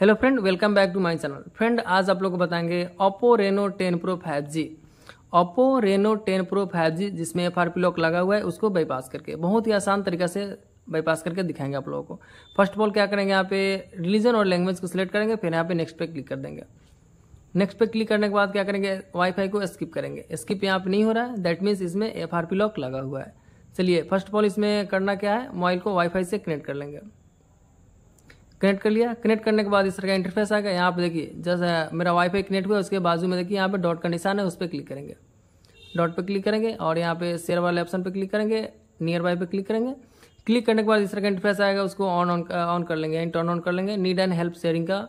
hello friend welcome back to my channel friend आज आप लोग को बताएंगे Oppo Reno 10 pro 5G Oppo Reno 10 pro 5G जिसमें एफ आर लॉक लगा हुआ है उसको बाईपास करके बहुत ही आसान तरीका से बाईपास करके दिखाएंगे आप लोगों को फर्स्ट ऑफ ऑल क्या करेंगे यहाँ पे रिलीजन और लैंग्वेज को सिलेक्ट करेंगे फिर यहाँ पे नेक्स्ट पे क्लिक कर देंगे नेक्स्ट पे क्लिक करने के बाद क्या करेंगे वाईफाई को स्किप करेंगे स्किप यहाँ पे नहीं हो रहा है दैट मीन्स इसमें एफ लॉक लगा हुआ है चलिए फर्स्ट ऑफ ऑल इसमें करना क्या है मोबाइल को वाईफाई से कनेक्ट कर लेंगे कनेक्ट कर लिया कनेक्ट करने के बाद इस तरह का इंटरफेस आ गया यहाँ पे देखिए जैसे मेरा वाईफाई कनेक्ट हुआ उसके बाजू में देखिए यहाँ पे डॉट का निशान है उस पर क्लिक करेंगे डॉट पे क्लिक करेंगे और यहाँ पे शेयर वाले ऑप्शन पे क्लिक करेंगे नियर बाय पे क्लिक करेंगे क्लिक करने के बाद इस तरह का इंटरफेस आएगा उसको ऑन ऑन ऑन कर लेंगे टर्न ऑन कर लेंगे नीड एंड हेल्प शेयरिंग का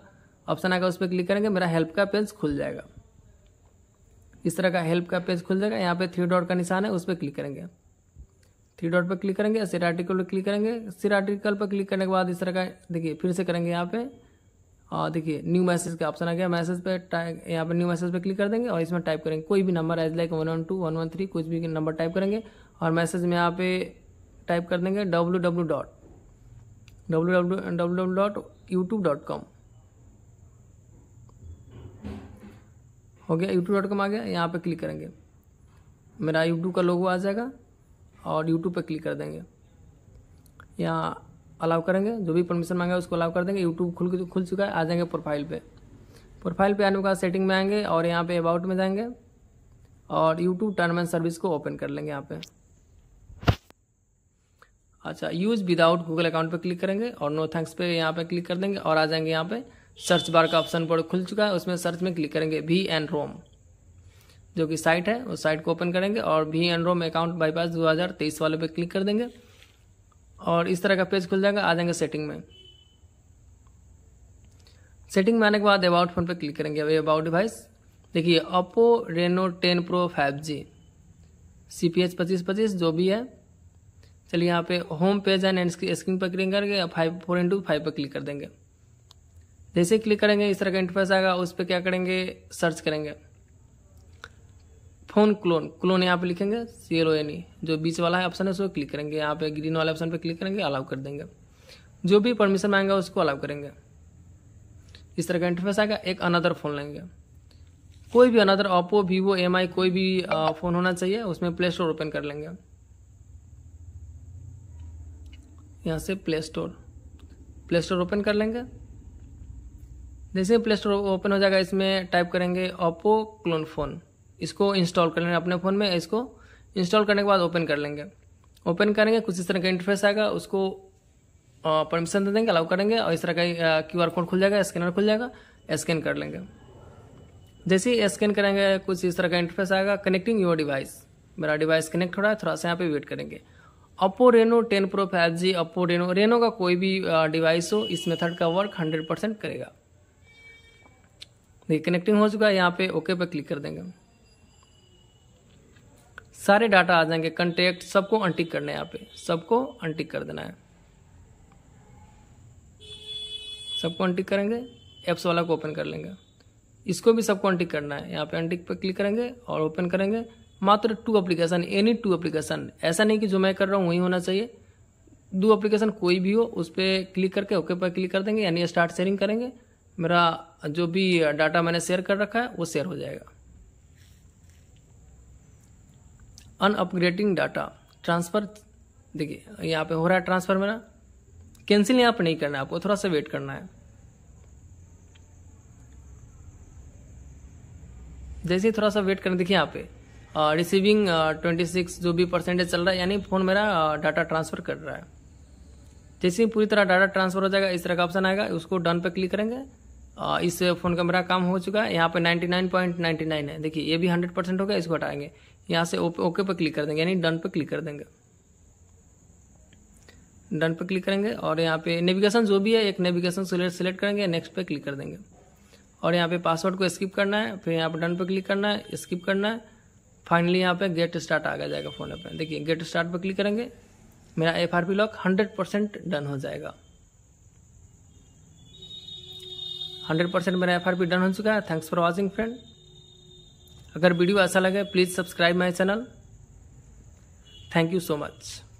ऑप्शन आएगा उस पर क्लिक करेंगे मेरा हेल्प का पेज खुल जाएगा इस तरह का हेल्प का पेज खुल जाएगा यहाँ पे थ्री डॉट का निशान है उस पर क्लिक करेंगे थ्री डॉट पर क्लिक करेंगे सिर आर्टिकल पर क्लिक करेंगे सिर आर्टिकल पर क्लिक करने के बाद इस तरह का देखिए फिर से करेंगे यहाँ पे और देखिए न्यू मैसेज का ऑप्शन आ गया मैसेज टाइप यहाँ पर न्यू मैसेज पर क्लिक कर देंगे और इसमें टाइप करेंगे कोई भी number as like one one two one one three कुछ भी नंबर टाइप करेंगे और मैसेज में यहाँ पे टाइप कर देंगे W W dot W W W W dot YouTube dot com हो गया यूट्यूब डॉट कॉम आ गया यहाँ पर क्लिक करेंगे मेरा यूट्यूब का लोगो आ जाएगा और यूट्यूब पर क्लिक कर देंगे यहाँ अलाउ करेंगे जो भी परमिशन मांगे उसको अलाउ कर देंगे यूट्यूब खुल खुल चुका है आ जाएंगे प्रोफाइल पे प्रोफाइल पे आने के बाद सेटिंग में आएंगे और यहाँ पे अबाउट में जाएंगे और यूट्यूब टर्म एंड सर्विस को ओपन कर लेंगे यहाँ पे अच्छा यूज़ विदाउट गूगल अकाउंट पे क्लिक करेंगे और नो थैंक्स पे यहाँ पे क्लिक कर देंगे और आ जाएंगे यहाँ पे सर्च बार का ऑप्शन पर खुल चुका है उसमें सर्च में क्लिक करेंगे वी एंड रोम जो कि साइट है उस साइट को ओपन करेंगे और भी एनरो में अकाउंट बाईपास हज़ार तेईस वाले पे क्लिक कर देंगे और इस तरह का पेज खुल जाएगा आ जाएंगे सेटिंग में सेटिंग में आने के बाद अबाउट फोन पर क्लिक करेंगे अभी अबाउट डिवाइस देखिए Oppo Reno ten pro five G C P H पच्चीस पच्चीस जो भी है चलिए यहाँ पे होम पेज एंड स्क्रीन पर क्लिक करके फाइव फोर इंटू फाइव पर क्लिक कर देंगे जैसे क्लिक करेंगे इस तरह का इंटरफेस आएगा उस पर क्या करेंगे सर्च करेंगे फोन क्लोन क्लोन यहाँ पे लिखेंगे C L O N E जो बीच वाला है ऑप्शन है उसको क्लिक करेंगे यहाँ पे ग्रीन वाले ऑप्शन पे क्लिक करेंगे अलाउ कर देंगे जो भी परमिशन मांगेगा उसको अलाउ करेंगे इस तरह का इंटरफेस आएगा एक अनदर फ़ोन लेंगे कोई भी another Oppo Vivo M I कोई भी फ़ोन होना चाहिए उसमें प्ले स्टोर ओपन कर लेंगे यहाँ से Play Store Play Store open कर लेंगे जैसे प्ले स्टोर ओपन हो जाएगा इसमें टाइप करेंगे ओप्पो क्लोन फ़ोन इसको इंस्टॉल कर लेना अपने फ़ोन में इसको इंस्टॉल करने के बाद ओपन कर लेंगे ओपन करेंगे कुछ इस तरह का इंटरफेस आएगा उसको परमिशन दे देंगे अलाउ करेंगे और इस तरह का क्यू आर कोड खुल जाएगा स्कैनर खुल जाएगा स्कैन कर लेंगे जैसे ही स्कैन करेंगे कुछ इस तरह का इंटरफेस आएगा कनेक्टिंग योर डिवाइस मेरा डिवाइस कनेक्ट हो रहा है थोड़ा सा यहाँ पे वेट करेंगे Oppo Reno ten pro five G Oppo Reno Reno का कोई भी डिवाइस हो इस मेथड का वर्क हंड्रेड परसेंट करेगा देखिए कनेक्टिंग हो चुका है यहाँ पे ओके पे क्लिक कर देंगे सारे डाटा आ जाएंगे कंटेक्ट सबको अनटिक करना है यहाँ पे सबको अनटिक कर देना है सबको अनटिक करेंगे एप्स वाला को ओपन कर लेंगे इसको भी सबको अनटिक करना है यहाँ पे अनटिक पर क्लिक करेंगे और ओपन करेंगे मात्र two application any two application ऐसा नहीं कि जो मैं कर रहा हूँ वही होना चाहिए दो एप्लीकेशन कोई भी हो उस पर क्लिक करके ओके पर क्लिक कर देंगे यानी स्टार्ट शेयरिंग करेंगे मेरा जो भी डाटा मैंने शेयर कर रखा है वो शेयर हो जाएगा अन अपग्रेडिंग डाटा ट्रांसफ़र देखिए यहाँ पे हो रहा है ट्रांसफ़र मेरा कैंसिल यहाँ पे नहीं करना है आपको थोड़ा सा वेट करना है जैसे ही थोड़ा सा वेट करना देखिए यहाँ पे रिसीविंग ट्वेंटी सिक्स जो भी परसेंटेज चल रहा है यानी फ़ोन मेरा डाटा uh, ट्रांसफ़र कर रहा है जैसे ही पूरी तरह डाटा ट्रांसफ़र हो जाएगा इस तरह का ऑप्शन आएगा उसको डन पे क्लिक करेंगे इस फ़ोन का मेरा काम हो चुका है यहाँ पे 99.99 है देखिए ये भी 100 परसेंट होगा इसको हटाएंगे यहाँ से ओके पर क्लिक कर देंगे यानी डन पर क्लिक कर देंगे डन पर क्लिक करेंगे और यहाँ पे नेविगेशन जो भी है एक नेविगेशन सिलेक्ट करेंगे नेक्स्ट पे क्लिक कर देंगे और यहाँ पे पासवर्ड को स्किप करना है फिर यहाँ पे डन पर क्लिक करना है स्किप करना है फाइनली यहाँ पे गेट स्टार्ट आ जाएगा फ़ोन पर देखिए गेट स्टार्ट पर क्लिक करेंगे मेरा F lock hundred percent done हो जाएगा हंड्रेड परसेंट मेरा एफ डन हो चुका है थैंक्स फॉर वॉचिंग फ्रेंड अगर वीडियो अच्छा लगे please subscribe my channel thank you so much